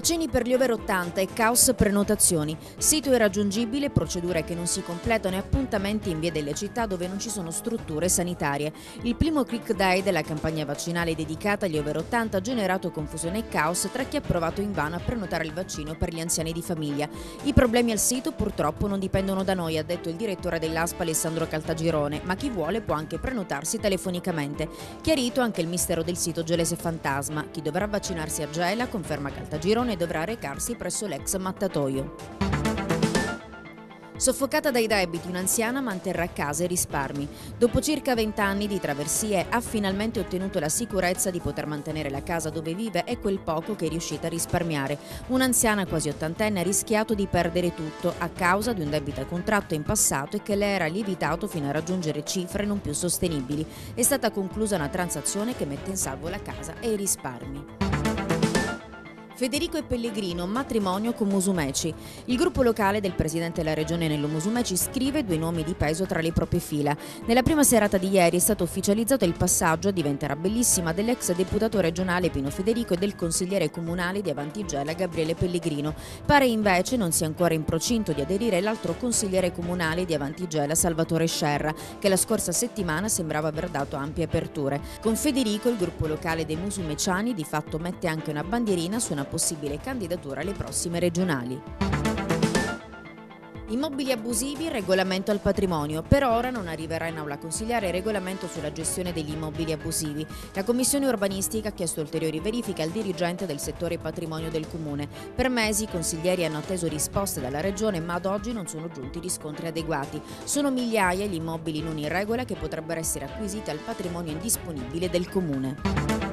Vaccini per gli over 80 e caos prenotazioni. Sito irraggiungibile, procedure che non si completano e appuntamenti in via delle città dove non ci sono strutture sanitarie. Il primo click day della campagna vaccinale dedicata agli over 80 ha generato confusione e caos tra chi ha provato in vano a prenotare il vaccino per gli anziani di famiglia. I problemi al sito purtroppo non dipendono da noi, ha detto il direttore dell'ASPA Alessandro Caltagirone, ma chi vuole può anche prenotarsi telefonicamente. Chiarito anche il mistero del sito Gelese Fantasma. Chi dovrà vaccinarsi a Gela, conferma Caltagirone, Leone dovrà recarsi presso l'ex mattatoio. Soffocata dai debiti, un'anziana manterrà casa e risparmi. Dopo circa 20 anni di traversie ha finalmente ottenuto la sicurezza di poter mantenere la casa dove vive e quel poco che è riuscita a risparmiare. Un'anziana quasi ottantenne ha rischiato di perdere tutto a causa di un debito a contratto in passato e che le era lievitato fino a raggiungere cifre non più sostenibili. È stata conclusa una transazione che mette in salvo la casa e i risparmi. Federico e Pellegrino, matrimonio con Musumeci. Il gruppo locale del presidente della regione Nello Musumeci scrive due nomi di peso tra le proprie fila. Nella prima serata di ieri è stato ufficializzato il passaggio, diventerà bellissima, dell'ex deputato regionale Pino Federico e del consigliere comunale di Avantigela Gabriele Pellegrino. Pare invece non sia ancora in procinto di aderire l'altro consigliere comunale di Avantigela Salvatore Scerra, che la scorsa settimana sembrava aver dato ampie aperture. Con Federico il gruppo locale dei Musumeciani di fatto mette anche una bandierina su una possibile candidatura alle prossime regionali. Immobili abusivi, regolamento al patrimonio. Per ora non arriverà in aula consigliare il regolamento sulla gestione degli immobili abusivi. La Commissione urbanistica ha chiesto ulteriori verifiche al dirigente del settore patrimonio del Comune. Per mesi i consiglieri hanno atteso risposte dalla Regione, ma ad oggi non sono giunti riscontri adeguati. Sono migliaia gli immobili non in regola che potrebbero essere acquisiti al patrimonio indisponibile del Comune.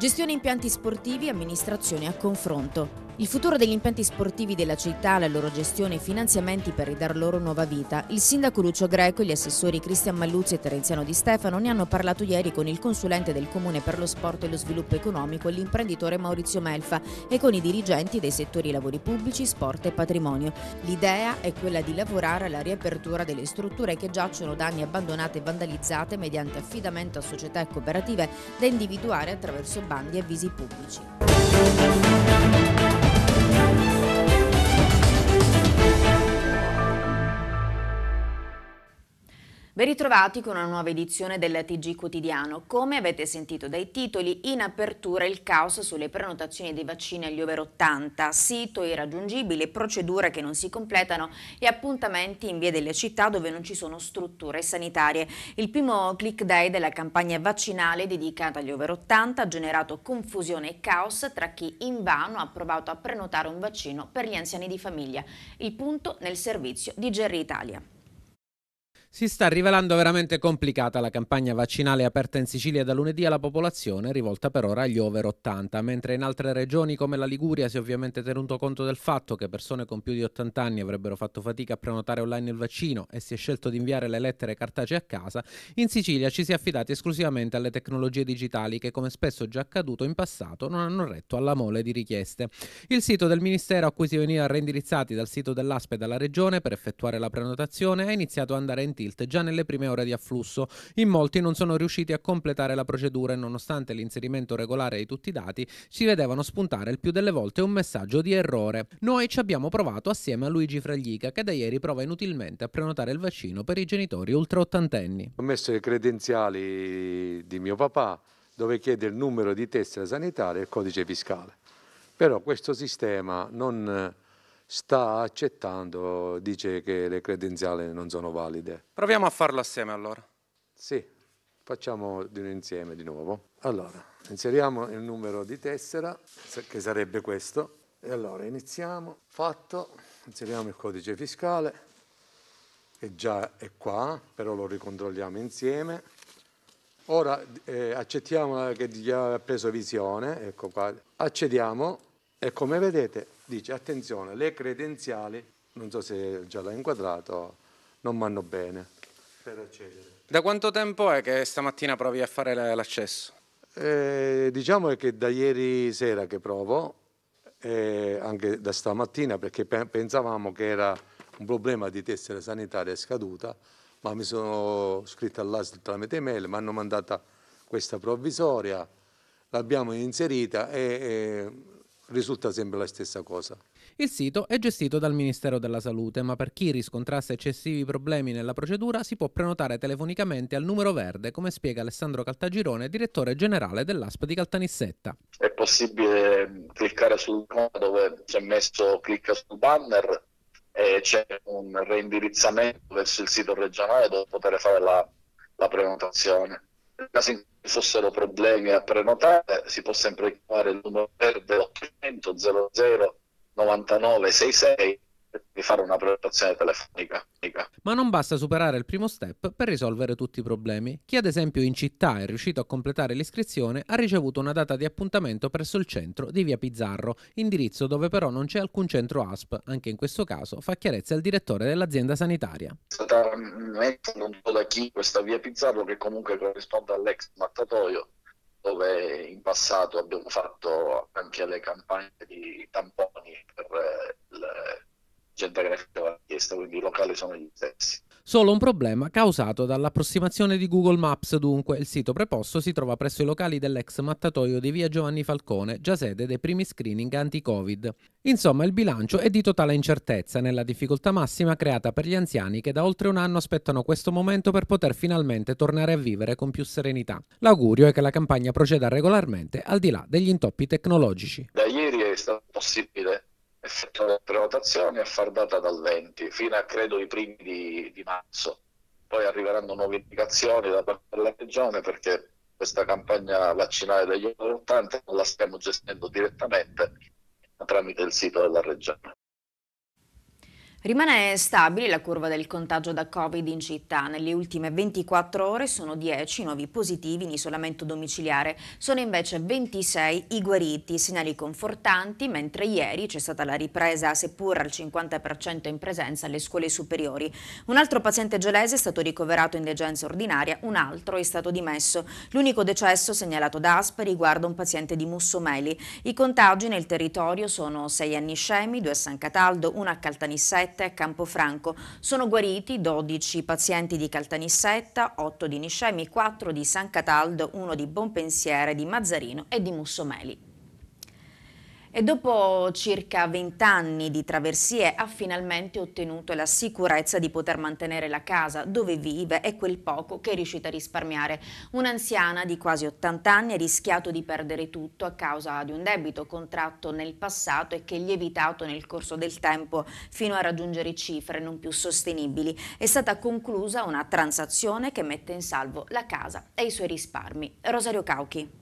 Gestione impianti sportivi, amministrazione a confronto. Il futuro degli impianti sportivi della città, la loro gestione e finanziamenti per ridar loro nuova vita, il sindaco Lucio Greco e gli assessori Cristian Malluzzi e Terenziano Di Stefano ne hanno parlato ieri con il consulente del Comune per lo sport e lo sviluppo economico, l'imprenditore Maurizio Melfa e con i dirigenti dei settori lavori pubblici, sport e patrimonio. L'idea è quella di lavorare alla riapertura delle strutture che giacciono da anni abbandonate e vandalizzate mediante affidamento a società e cooperative da individuare attraverso bandi e avvisi pubblici. Ben ritrovati con una nuova edizione del TG Quotidiano. Come avete sentito dai titoli, in apertura il caos sulle prenotazioni dei vaccini agli over 80, sito irraggiungibile, procedure che non si completano e appuntamenti in via delle città dove non ci sono strutture sanitarie. Il primo click day della campagna vaccinale dedicata agli over 80 ha generato confusione e caos tra chi invano ha provato a prenotare un vaccino per gli anziani di famiglia. Il punto nel servizio di Gerry Italia. Si sta rivelando veramente complicata la campagna vaccinale aperta in Sicilia da lunedì alla popolazione, rivolta per ora agli over 80, mentre in altre regioni come la Liguria si è ovviamente tenuto conto del fatto che persone con più di 80 anni avrebbero fatto fatica a prenotare online il vaccino e si è scelto di inviare le lettere cartacee a casa, in Sicilia ci si è affidati esclusivamente alle tecnologie digitali che, come spesso già accaduto in passato, non hanno retto alla mole di richieste. Il sito del Ministero a cui si veniva reindirizzati dal sito dell'ASPE e dalla Regione per effettuare la prenotazione ha iniziato ad andare in tilt già nelle prime ore di afflusso. In molti non sono riusciti a completare la procedura e nonostante l'inserimento regolare di tutti i dati, si vedevano spuntare il più delle volte un messaggio di errore. Noi ci abbiamo provato assieme a Luigi Fraglica che da ieri prova inutilmente a prenotare il vaccino per i genitori ultra ottantenni. Ho messo le credenziali di mio papà dove chiede il numero di tessera sanitaria e il codice fiscale. Però questo sistema non sta accettando, dice che le credenziali non sono valide. Proviamo a farlo assieme allora. Sì, facciamo di un insieme di nuovo. Allora, inseriamo il numero di tessera, che sarebbe questo. E allora iniziamo, fatto, inseriamo il codice fiscale, che già è qua, però lo ricontrolliamo insieme. Ora eh, accettiamo che ha preso visione, ecco qua, accediamo e come vedete dice attenzione, le credenziali, non so se già l'ha inquadrato, non vanno bene per accedere. Da quanto tempo è che stamattina provi a fare l'accesso? Eh, diciamo che da ieri sera che provo, eh, anche da stamattina, perché pe pensavamo che era un problema di tessera sanitaria scaduta, ma mi sono scritto all'ASL tramite email, mi hanno mandato questa provvisoria, l'abbiamo inserita e, e risulta sempre la stessa cosa. Il sito è gestito dal Ministero della Salute, ma per chi riscontrasse eccessivi problemi nella procedura si può prenotare telefonicamente al numero verde, come spiega Alessandro Caltagirone, direttore generale dell'ASP di Caltanissetta. È possibile cliccare sul nome dove c'è messo clicca sul banner e c'è un reindirizzamento verso il sito regionale dove poter fare la, la prenotazione caso in cui ci fossero problemi a prenotare, si può sempre chiamare il numero verde 800 00 99 66 di fare una prenotazione telefonica. Ma non basta superare il primo step per risolvere tutti i problemi. Chi ad esempio in città è riuscito a completare l'iscrizione ha ricevuto una data di appuntamento presso il centro di via Pizzarro, indirizzo dove però non c'è alcun centro ASP. Anche in questo caso fa chiarezza il direttore dell'azienda sanitaria. Stranamente non so da chi questa via Pizzarro che comunque corrisponde all'ex mattatoio dove in passato abbiamo fatto anche le campagne di tamponi per eh, le gente che ne faceva la richiesta, quindi i locali sono gli stessi. Solo un problema causato dall'approssimazione di Google Maps, dunque il sito preposto si trova presso i locali dell'ex mattatoio di via Giovanni Falcone, già sede dei primi screening anti-Covid. Insomma, il bilancio è di totale incertezza nella difficoltà massima creata per gli anziani che da oltre un anno aspettano questo momento per poter finalmente tornare a vivere con più serenità. L'augurio è che la campagna proceda regolarmente al di là degli intoppi tecnologici. Da ieri è stato possibile effettuare le prenotazioni e far data dal 20 fino a credo i primi di, di marzo. Poi arriveranno nuove indicazioni da parte della regione perché questa campagna vaccinale degli 80 non la stiamo gestendo direttamente tramite il sito della regione. Rimane stabile la curva del contagio da Covid in città. Nelle ultime 24 ore sono 10 nuovi positivi in isolamento domiciliare. Sono invece 26 i guariti, segnali confortanti, mentre ieri c'è stata la ripresa, seppur al 50% in presenza, alle scuole superiori. Un altro paziente gelese è stato ricoverato in degenza ordinaria, un altro è stato dimesso. L'unico decesso segnalato da ASP riguarda un paziente di Mussomeli. I contagi nel territorio sono 6 a Niscemi, 2 a San Cataldo, 1 a Caltanissetti, Caltanissetta e Campofranco. Sono guariti 12 pazienti di Caltanissetta, 8 di Niscemi, 4 di San Cataldo, 1 di Bonpensiere, di Mazzarino e di Mussomeli. E dopo circa 20 anni di traversie ha finalmente ottenuto la sicurezza di poter mantenere la casa dove vive e quel poco che è riuscita a risparmiare. Un'anziana di quasi 80 anni ha rischiato di perdere tutto a causa di un debito contratto nel passato e che è lievitato nel corso del tempo fino a raggiungere cifre non più sostenibili. È stata conclusa una transazione che mette in salvo la casa e i suoi risparmi. Rosario Cauchi.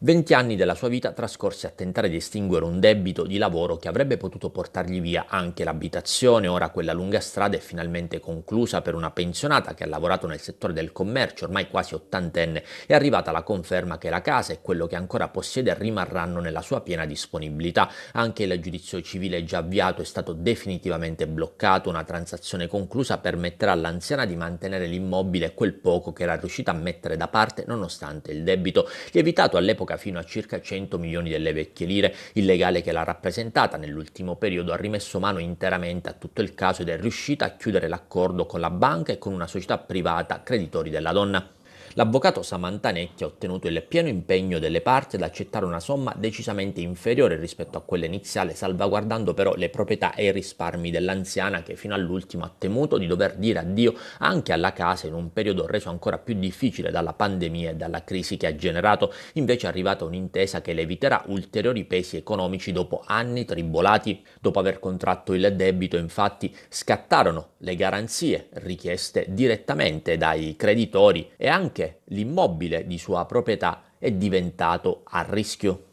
20 anni della sua vita trascorsi a tentare di estinguere un debito di lavoro che avrebbe potuto portargli via anche l'abitazione, ora quella lunga strada è finalmente conclusa per una pensionata che ha lavorato nel settore del commercio, ormai quasi ottantenne, è arrivata la conferma che la casa e quello che ancora possiede rimarranno nella sua piena disponibilità. Anche il giudizio civile già avviato è stato definitivamente bloccato, una transazione conclusa permetterà all'anziana di mantenere l'immobile e quel poco che era riuscita a mettere da parte nonostante il debito. Lievitato all'epoca all'epoca fino a circa 100 milioni delle vecchie lire, il legale che l'ha rappresentata nell'ultimo periodo ha rimesso mano interamente a tutto il caso ed è riuscita a chiudere l'accordo con la banca e con una società privata creditori della donna l'avvocato Samantanecchi ha ottenuto il pieno impegno delle parti ad accettare una somma decisamente inferiore rispetto a quella iniziale, salvaguardando però le proprietà e i risparmi dell'anziana che fino all'ultimo ha temuto di dover dire addio anche alla casa in un periodo reso ancora più difficile dalla pandemia e dalla crisi che ha generato. Invece è arrivata un'intesa che le eviterà ulteriori pesi economici dopo anni tribolati. Dopo aver contratto il debito, infatti, scattarono le garanzie richieste direttamente dai creditori e anche l'immobile di sua proprietà è diventato a rischio.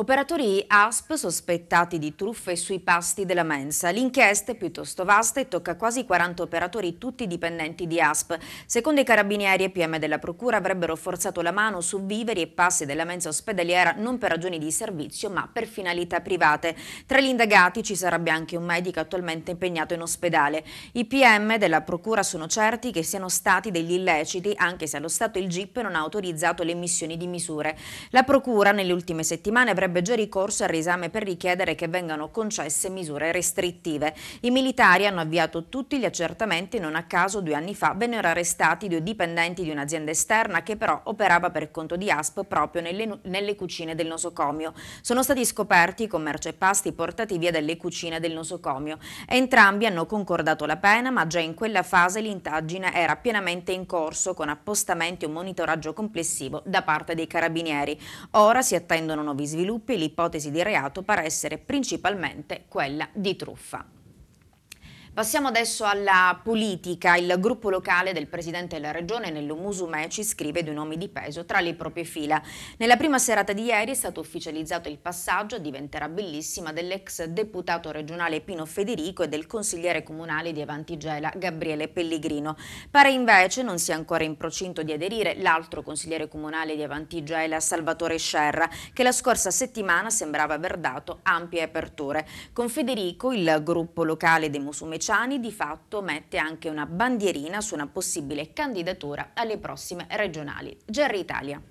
Operatori ASP sospettati di truffe sui pasti della mensa. L'inchiesta è piuttosto vasta e tocca quasi 40 operatori, tutti dipendenti di ASP. Secondo i carabinieri e PM della Procura avrebbero forzato la mano su viveri e passi della mensa ospedaliera non per ragioni di servizio ma per finalità private. Tra gli indagati ci sarebbe anche un medico attualmente impegnato in ospedale. I PM della Procura sono certi che siano stati degli illeciti anche se allo Stato il GIP non ha autorizzato le emissioni di misure. La Procura nelle ultime settimane avrebbe avrebbe già ricorso al risame per richiedere che vengano concesse misure restrittive. I militari hanno avviato tutti gli accertamenti, non a caso due anni fa vennero arrestati due dipendenti di un'azienda esterna che però operava per conto di ASP proprio nelle, nelle cucine del nosocomio. Sono stati scoperti commercio e pasti portati via dalle cucine del nosocomio. Entrambi hanno concordato la pena, ma già in quella fase l'indagine era pienamente in corso con appostamenti e un monitoraggio complessivo da parte dei carabinieri. Ora si attendono nuovi sviluppi gruppi l'ipotesi di reato pare essere principalmente quella di truffa. Passiamo adesso alla politica. Il gruppo locale del Presidente della Regione nell'Umusu ci scrive due nomi di peso tra le proprie fila. Nella prima serata di ieri è stato ufficializzato il passaggio, diventerà bellissima, dell'ex deputato regionale Pino Federico e del consigliere comunale di Avantigela Gabriele Pellegrino. Pare invece non sia ancora in procinto di aderire l'altro consigliere comunale di Avantigela Salvatore Scerra, che la scorsa settimana sembrava aver dato ampie aperture. Con Federico il gruppo locale dei Musumeci Cruciani di fatto mette anche una bandierina su una possibile candidatura alle prossime regionali. Gerry Italia.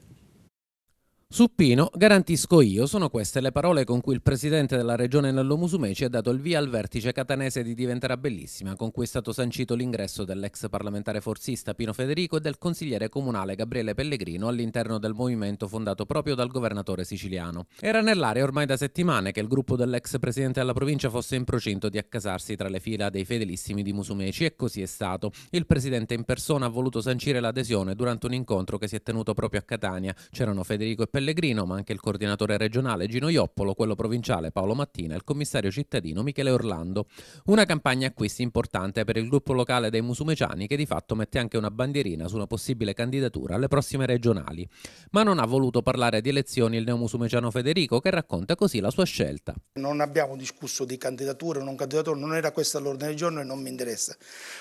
Suppino garantisco io, sono queste le parole con cui il presidente della regione Nello Musumeci ha dato il via al vertice catanese di Diventerà Bellissima, con cui è stato sancito l'ingresso dell'ex parlamentare forzista Pino Federico e del consigliere comunale Gabriele Pellegrino all'interno del movimento fondato proprio dal governatore siciliano. Era nell'area ormai da settimane che il gruppo dell'ex presidente della provincia fosse in procinto di accasarsi tra le fila dei fedelissimi di Musumeci e così è stato. Il presidente in persona ha voluto sancire l'adesione durante un incontro che si è tenuto proprio a Catania. C'erano Federico e Pellegrino Pellegrino, ma anche il coordinatore regionale Gino Ioppolo, quello provinciale Paolo Mattina e il commissario cittadino Michele Orlando. Una campagna acquisti importante per il gruppo locale dei musumeciani che di fatto mette anche una bandierina su una possibile candidatura alle prossime regionali. Ma non ha voluto parlare di elezioni il neomusumeciano Federico che racconta così la sua scelta. Non abbiamo discusso di candidature o non candidature, non era questa l'ordine del giorno e non mi interessa.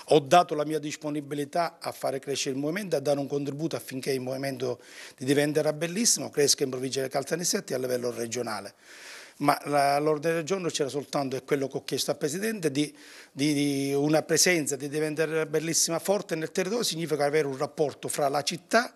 Ho dato la mia disponibilità a fare crescere il movimento, a dare un contributo affinché il movimento diventerà bellissimo, credo pesca in provincia di Caltanissette a livello regionale ma l'ordine del giorno c'era soltanto, e quello che ho chiesto al Presidente, di, di, di, una presenza, di diventare bellissima forte nel territorio, significa avere un rapporto fra la città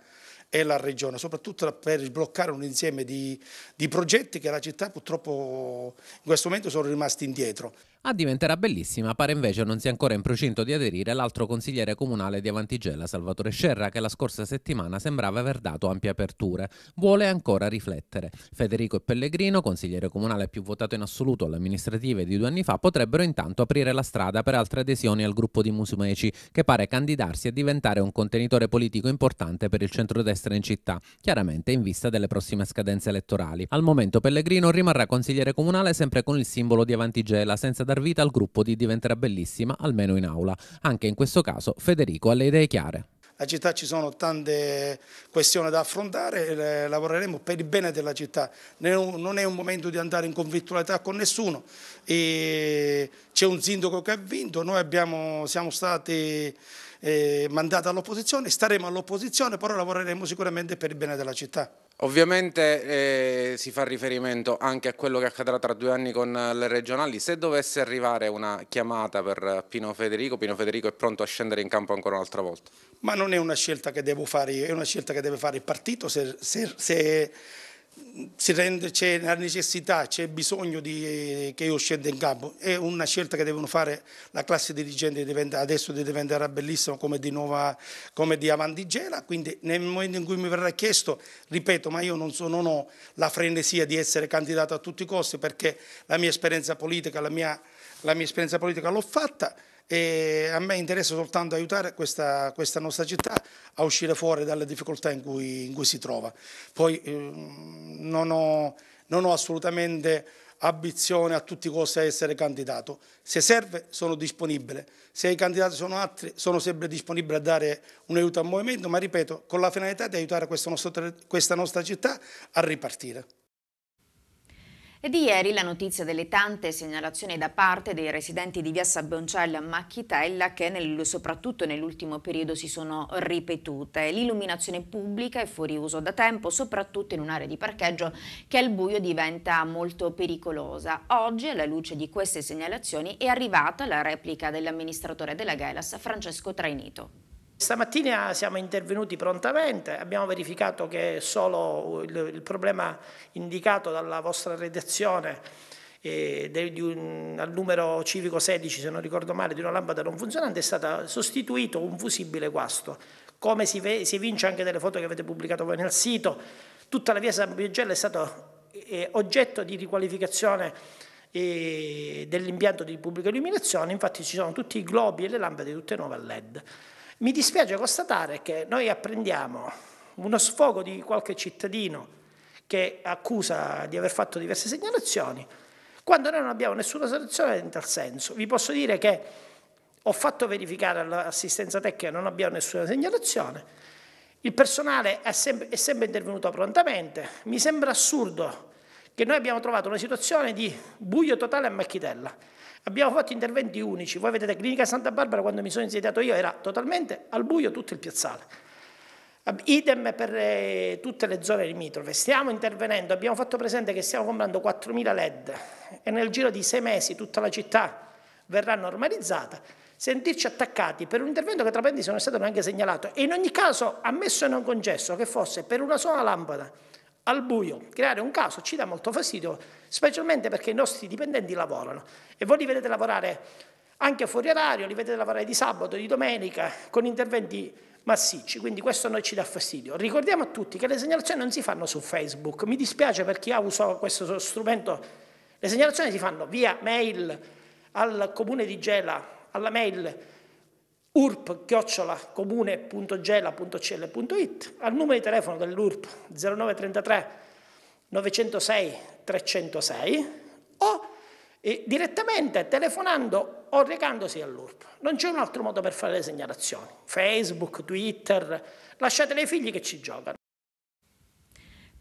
e la regione, soprattutto per sbloccare un insieme di, di progetti che la città purtroppo in questo momento sono rimasti indietro. A ah, diventerà bellissima pare invece non sia ancora in procinto di aderire l'altro consigliere comunale di Avantigella, Salvatore Scerra, che la scorsa settimana sembrava aver dato ampie aperture. Vuole ancora riflettere. Federico e Pellegrino, consigliere comunale più votato in assoluto alle amministrative di due anni fa, potrebbero intanto aprire la strada per altre adesioni al gruppo di Musumeci, che pare candidarsi a diventare un contenitore politico importante per il centrodestra destra in città, chiaramente in vista delle prossime scadenze elettorali. Al momento Pellegrino rimarrà consigliere comunale sempre con il simbolo di Avantigela, senza dar vita al gruppo di Diventerà Bellissima, almeno in aula. Anche in questo caso Federico ha le idee chiare. La città ci sono tante questioni da affrontare e eh, lavoreremo per il bene della città. Non è un momento di andare in conflittualità con nessuno. C'è un sindaco che ha vinto, noi abbiamo, siamo stati eh, mandati all'opposizione, staremo all'opposizione, però lavoreremo sicuramente per il bene della città. Ovviamente eh, si fa riferimento anche a quello che accadrà tra due anni con le regionali. Se dovesse arrivare una chiamata per Pino Federico, Pino Federico è pronto a scendere in campo ancora un'altra volta? Ma non è una scelta che devo fare io, è una scelta che deve fare il partito. Se, se, se c'è la necessità, c'è bisogno di, eh, che io scenda in campo, è una scelta che devono fare la classe dirigente, adesso deve diventare bellissima come di, nuova, come di Avantigela, quindi nel momento in cui mi verrà chiesto, ripeto, ma io non, so, non ho la frenesia di essere candidato a tutti i costi perché la mia esperienza politica l'ho fatta, e a me interessa soltanto aiutare questa, questa nostra città a uscire fuori dalle difficoltà in cui, in cui si trova. Poi ehm, non, ho, non ho assolutamente ambizione a tutti i costi a essere candidato. Se serve sono disponibile, se i candidati sono altri sono sempre disponibile a dare un aiuto al movimento, ma ripeto, con la finalità di aiutare questa nostra, questa nostra città a ripartire. È di ieri la notizia delle tante segnalazioni da parte dei residenti di via Sabbioncella a Macchitella che nel, soprattutto nell'ultimo periodo si sono ripetute. L'illuminazione pubblica è fuori uso da tempo, soprattutto in un'area di parcheggio che al buio diventa molto pericolosa. Oggi, alla luce di queste segnalazioni, è arrivata la replica dell'amministratore della Gelas, Francesco Trainito. Stamattina siamo intervenuti prontamente, abbiamo verificato che solo il, il problema indicato dalla vostra redazione al numero civico 16, se non ricordo male, di una lampada non funzionante è stato sostituito un fusibile guasto, come si, ve, si evince anche dalle foto che avete pubblicato voi nel sito. Tutta la via San Biogella è stata eh, oggetto di riqualificazione dell'impianto di pubblica illuminazione, infatti ci sono tutti i globi e le lampade tutte nuove a LED. Mi dispiace constatare che noi apprendiamo uno sfogo di qualche cittadino che accusa di aver fatto diverse segnalazioni, quando noi non abbiamo nessuna soluzione in tal senso. Vi posso dire che ho fatto verificare all'assistenza tecnica, non abbiamo nessuna segnalazione, il personale è sempre, è sempre intervenuto prontamente, mi sembra assurdo che noi abbiamo trovato una situazione di buio totale a Macchitella, Abbiamo fatto interventi unici, voi vedete Clinica Santa Barbara quando mi sono insediato io era totalmente al buio tutto il piazzale. Idem per eh, tutte le zone limitrofe, stiamo intervenendo, abbiamo fatto presente che stiamo comprando 4.000 LED e nel giro di sei mesi tutta la città verrà normalizzata, sentirci attaccati per un intervento che tra parentesi non è stato neanche segnalato e in ogni caso ammesso e non concesso che fosse per una sola lampada al buio. Creare un caso ci dà molto fastidio, specialmente perché i nostri dipendenti lavorano e voi li vedete lavorare anche fuori orario, li vedete lavorare di sabato, di domenica, con interventi massicci, quindi questo a noi ci dà fastidio. Ricordiamo a tutti che le segnalazioni non si fanno su Facebook, mi dispiace per chi ha usato questo strumento, le segnalazioni si fanno via mail al comune di Gela, alla mail urp-comune.gela.cl.it al numero di telefono dell'URP 0933 906 306 o eh, direttamente telefonando o recandosi all'URP. Non c'è un altro modo per fare le segnalazioni. Facebook, Twitter, lasciatele ai figli che ci giocano.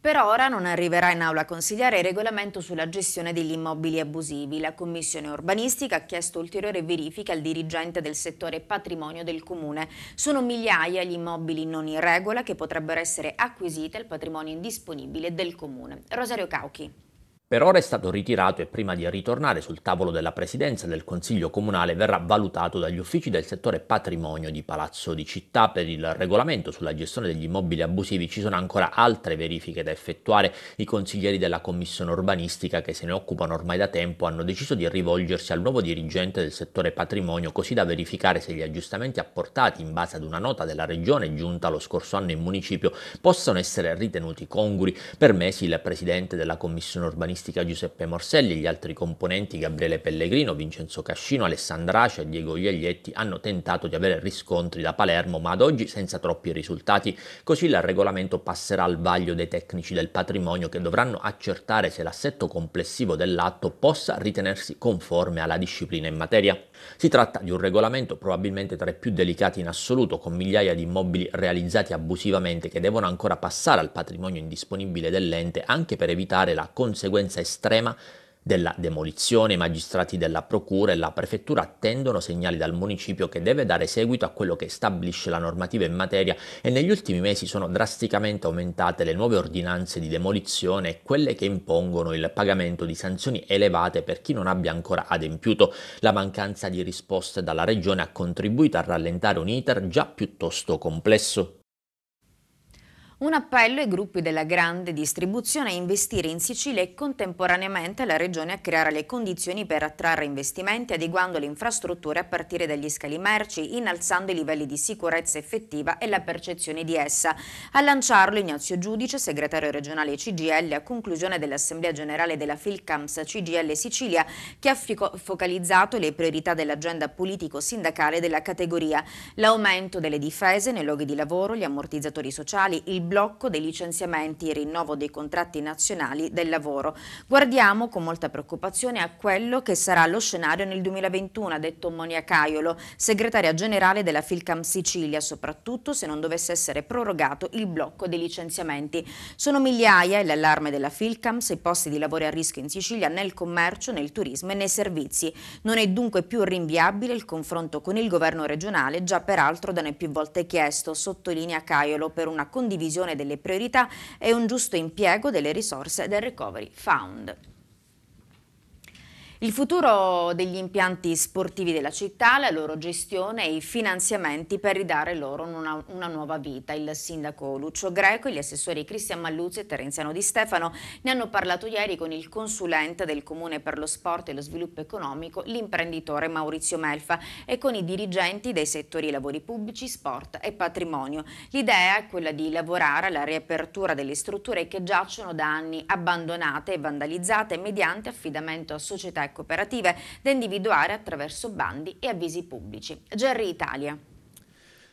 Per ora non arriverà in aula a consigliare il regolamento sulla gestione degli immobili abusivi. La Commissione Urbanistica ha chiesto ulteriore verifica al dirigente del settore patrimonio del Comune. Sono migliaia gli immobili non in regola che potrebbero essere acquisiti al patrimonio indisponibile del Comune. Rosario Cauchi. Per ora è stato ritirato e prima di ritornare sul tavolo della presidenza del Consiglio Comunale verrà valutato dagli uffici del settore patrimonio di Palazzo di Città per il regolamento sulla gestione degli immobili abusivi. Ci sono ancora altre verifiche da effettuare. I consiglieri della Commissione urbanistica che se ne occupano ormai da tempo hanno deciso di rivolgersi al nuovo dirigente del settore patrimonio così da verificare se gli aggiustamenti apportati in base ad una nota della regione giunta lo scorso anno in municipio possano essere ritenuti congrui. Per mesi il presidente della Commissione urbanistica agonistica Giuseppe Morselli e gli altri componenti Gabriele Pellegrino, Vincenzo Cascino, Alessandra Ace e Diego Iaglietti hanno tentato di avere riscontri da Palermo, ma ad oggi senza troppi risultati, così il regolamento passerà al vaglio dei tecnici del patrimonio che dovranno accertare se l'assetto complessivo dell'atto possa ritenersi conforme alla disciplina in materia. Si tratta di un regolamento probabilmente tra i più delicati in assoluto, con migliaia di immobili realizzati abusivamente che devono ancora passare al patrimonio indisponibile dell'ente anche per evitare la conseguenza estrema della demolizione, i magistrati della Procura e la Prefettura attendono segnali dal municipio che deve dare seguito a quello che stabilisce la normativa in materia e negli ultimi mesi sono drasticamente aumentate le nuove ordinanze di demolizione e quelle che impongono il pagamento di sanzioni elevate per chi non abbia ancora adempiuto. La mancanza di risposte dalla Regione ha contribuito a rallentare un iter già piuttosto complesso. Un appello ai gruppi della grande distribuzione a investire in Sicilia e contemporaneamente alla Regione a creare le condizioni per attrarre investimenti adeguando le infrastrutture a partire dagli scali merci, innalzando i livelli di sicurezza effettiva e la percezione di essa. A lanciarlo Ignazio Giudice, segretario regionale CGL, a conclusione dell'Assemblea Generale della Filcams CGL Sicilia, che ha focalizzato le priorità dell'agenda politico-sindacale della categoria, l'aumento delle difese nei luoghi di lavoro, gli ammortizzatori sociali, il blocco dei licenziamenti, e rinnovo dei contratti nazionali del lavoro. Guardiamo con molta preoccupazione a quello che sarà lo scenario nel 2021, ha detto Monia Caiolo, segretaria generale della Filcam Sicilia, soprattutto se non dovesse essere prorogato il blocco dei licenziamenti. Sono migliaia, l'allarme della Filcam, se i posti di lavoro a rischio in Sicilia nel commercio, nel turismo e nei servizi. Non è dunque più rinviabile il confronto con il governo regionale, già peraltro da noi più volte chiesto, sottolinea Caiolo, per una condivisione revisione delle priorità e un giusto impiego delle risorse del Recovery Fund. Il futuro degli impianti sportivi della città, la loro gestione e i finanziamenti per ridare loro una, una, nuova vita. Il sindaco Lucio Greco e gli assessori Cristian Malluzzi e Terenziano Di Stefano ne hanno parlato ieri con il consulente del Comune per lo Sport e lo Sviluppo Economico, l'imprenditore Maurizio Melfa e con i dirigenti dei settori lavori pubblici, sport e patrimonio. L'idea è quella di lavorare alla riapertura delle strutture che giacciono da anni abbandonate e vandalizzate mediante affidamento a società cooperative da individuare attraverso bandi e avvisi pubblici. Gerry Italia.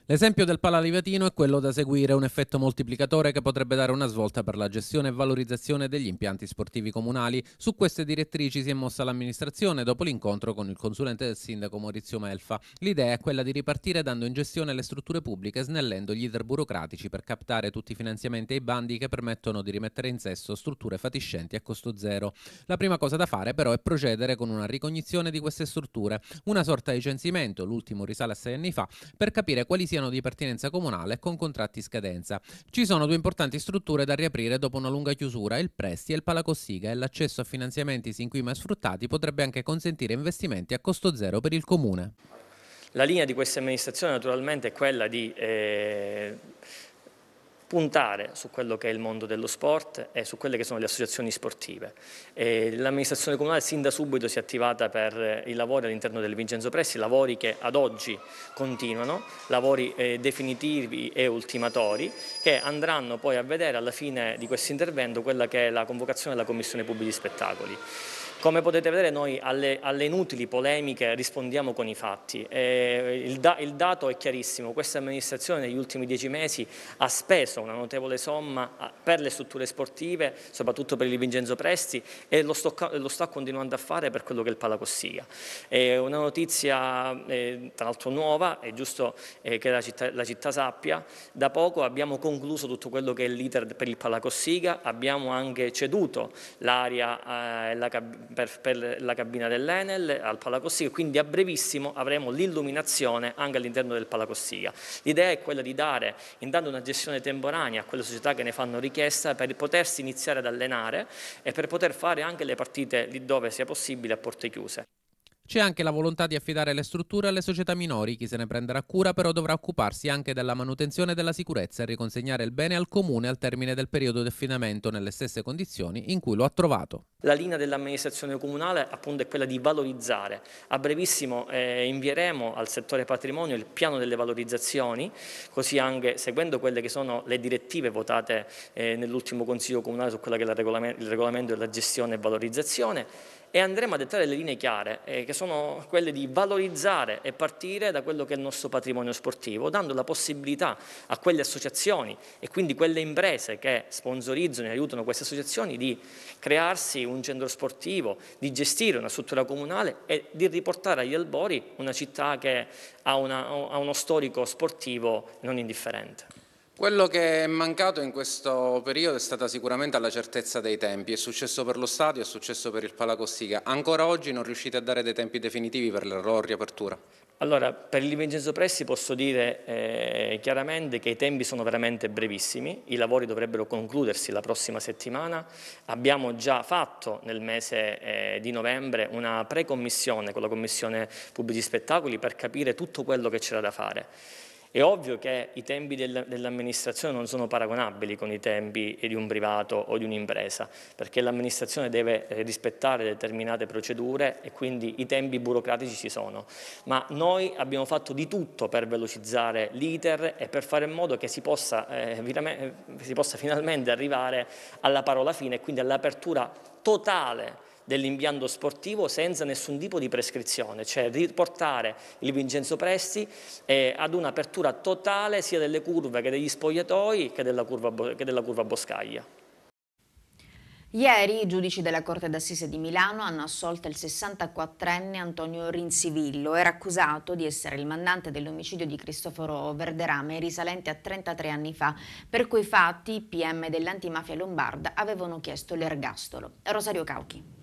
L'esempio del Palalivatino è quello da seguire, un effetto moltiplicatore che potrebbe dare una svolta per la gestione e valorizzazione degli impianti sportivi comunali. Su queste direttrici si è mossa l'amministrazione dopo l'incontro con il consulente del sindaco Maurizio Melfa. L'idea è quella di ripartire dando in gestione le strutture pubbliche snellendo gli iter burocratici per captare tutti i finanziamenti e i bandi che permettono di rimettere in sesso strutture fatiscenti a costo zero. La prima cosa da fare però è procedere con una ricognizione di queste strutture, una sorta di censimento, l'ultimo risale a sei anni fa, per capire quali siano siano di pertinenza comunale con contratti in scadenza. Ci sono due importanti strutture da riaprire dopo una lunga chiusura, il Presti e il Palacossiga e l'accesso a finanziamenti sin qui mai sfruttati potrebbe anche consentire investimenti a costo zero per il Comune. La linea di questa amministrazione naturalmente è quella di eh, puntare su quello che è il mondo dello sport e su quelle che sono le associazioni sportive. L'amministrazione comunale sin da subito si è attivata per i lavori all'interno del Vincenzo Pressi, lavori che ad oggi continuano, lavori eh, definitivi e ultimatori che andranno poi a vedere alla fine di questo intervento quella che è la convocazione della Commissione Pubblici Spettacoli. Come potete vedere noi alle, alle inutili polemiche rispondiamo con i fatti. Eh, il, da, il, dato è chiarissimo, questa amministrazione negli ultimi dieci mesi ha speso una notevole somma eh, per le strutture sportive, soprattutto per il Vincenzo Presti e lo, sto, lo sta continuando a fare per quello che è il Palacossia. È eh, una notizia eh, tra l'altro nuova, è giusto eh, che la città, la città sappia, da poco abbiamo concluso tutto quello che è l'iter per il Palacossiga, abbiamo anche ceduto l'area eh, la, per, per la cabina dell'Enel al Palacossiga, quindi a brevissimo avremo l'illuminazione anche all'interno del Palacossiga. L'idea è quella di dare intanto una gestione temporanea a quelle società che ne fanno richiesta per potersi iniziare ad allenare e per poter fare anche le partite lì dove sia possibile a porte chiuse. C'è anche la volontà di affidare le strutture alle società minori, chi se ne prenderà cura però dovrà occuparsi anche della manutenzione della sicurezza e riconsegnare il bene al comune al termine del periodo di affidamento nelle stesse condizioni in cui lo ha trovato. La linea dell'amministrazione comunale appunto è quella di valorizzare. A brevissimo eh, invieremo al settore patrimonio il piano delle valorizzazioni, così anche seguendo quelle che sono le direttive votate eh, nell'ultimo Consiglio Comunale su quello che è il regolamento della gestione e valorizzazione e andremo a dettare le linee chiare, eh, che sono quelle di valorizzare e partire da quello che è il nostro patrimonio sportivo, dando la possibilità a quelle associazioni e quindi quelle imprese che sponsorizzano e aiutano queste associazioni di crearsi un centro sportivo, di gestire una struttura comunale e di riportare agli albori una città che ha, una, ha uno storico sportivo non indifferente. Quello che è mancato in questo periodo è stata sicuramente la certezza dei tempi, è successo per lo Stadio, è successo per il Palacostiga, ancora oggi non riuscite a dare dei tempi definitivi per la loro riapertura? Allora, per il Vincenzo Pressi posso dire eh, chiaramente che i tempi sono veramente brevissimi, i lavori dovrebbero concludersi la prossima settimana, abbiamo già fatto nel mese eh, di novembre una pre-commissione con la Commissione Pubblici Spettacoli per capire tutto quello che c'era da fare. È ovvio che i tempi dell'amministrazione non sono paragonabili con i tempi di un privato o di un'impresa, perché l'amministrazione deve eh, rispettare determinate procedure e quindi i tempi burocratici ci sono. Ma noi abbiamo fatto di tutto per velocizzare l'iter e per fare in modo che si possa, eh, eh si possa finalmente arrivare alla parola fine e quindi all'apertura totale dell'imbiando sportivo senza nessun tipo di prescrizione, cioè riportare il Vincenzo Presti eh, ad un'apertura totale sia delle curve che degli spogliatoi che della curva, che della curva Boscaglia. Ieri i giudici della Corte d'Assise di Milano hanno assolto il 64enne Antonio Rinsivillo. Era accusato di essere il mandante dell'omicidio di Cristoforo Verderame risalente a 33 anni fa, per cui fatti PM dell'antimafia lombarda avevano chiesto l'ergastolo. Rosario Cauchi.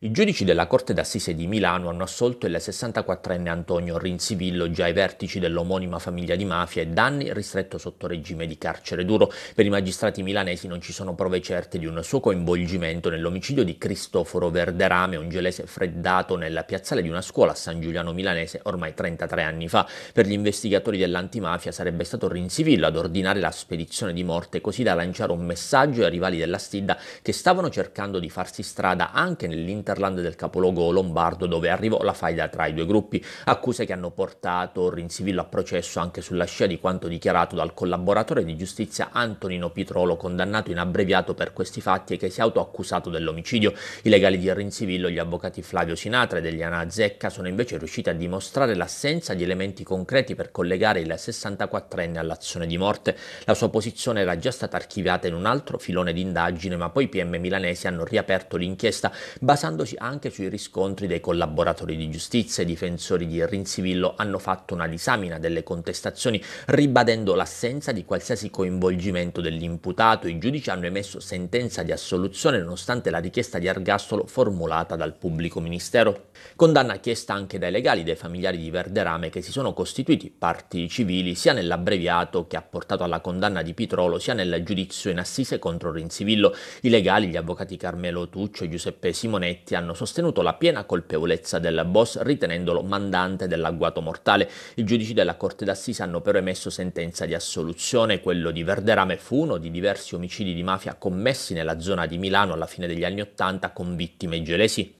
I giudici della Corte d'Assise di Milano hanno assolto il 64enne Antonio Rinzivillo, già ai vertici dell'omonima famiglia di mafia, e danni ristretto sotto regime di carcere duro. Per i magistrati milanesi non ci sono prove certe di un suo coinvolgimento nell'omicidio di Cristoforo Verderame, un gelese freddato nella piazzale di una scuola a San Giuliano Milanese ormai 33 anni fa. Per gli investigatori dell'antimafia sarebbe stato Rinzivillo ad ordinare la spedizione di morte, così da lanciare un messaggio ai rivali della Stidda che stavano cercando di farsi strada anche nell'interno Interland del capoluogo lombardo dove arrivò la faida tra i due gruppi, accuse che hanno portato Rinzivillo a processo anche sulla scia di quanto dichiarato dal collaboratore di giustizia Antonino Pitrolo, condannato in abbreviato per questi fatti e che si è autoaccusato dell'omicidio. I legali di Rinzivillo, gli avvocati Flavio Sinatra ed Eliana Zecca, sono invece riusciti a dimostrare l'assenza di elementi concreti per collegare il 64enne all'azione di morte. La sua posizione era già stata archiviata in un altro filone di indagine, ma poi i PM milanesi hanno riaperto l'inchiesta basando basandosi anche sui riscontri dei collaboratori di giustizia e difensori di Rinzivillo, hanno fatto una disamina delle contestazioni, ribadendo l'assenza di qualsiasi coinvolgimento dell'imputato. I giudici hanno emesso sentenza di assoluzione nonostante la richiesta di ergastolo formulata dal pubblico ministero. Condanna chiesta anche dai legali dei familiari di Verderame che si sono costituiti parti civili sia nell'abbreviato che ha portato alla condanna di Pitrolo sia nel giudizio in assise contro Rinzivillo. I legali, gli avvocati Carmelo Tuccio e Giuseppe Simonetti Giolitti hanno sostenuto la piena colpevolezza del boss ritenendolo mandante dell'agguato mortale. I giudici della Corte d'Assise hanno però emesso sentenza di assoluzione. Quello di Verderame fu uno di diversi omicidi di mafia commessi nella zona di Milano alla fine degli anni Ottanta con vittime gelesi.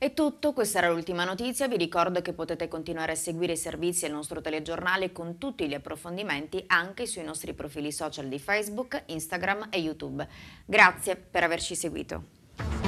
È tutto, questa era l'ultima notizia, vi ricordo che potete continuare a seguire i servizi del nostro telegiornale con tutti gli approfondimenti anche sui nostri profili social di Facebook, Instagram e YouTube. Grazie per averci seguito.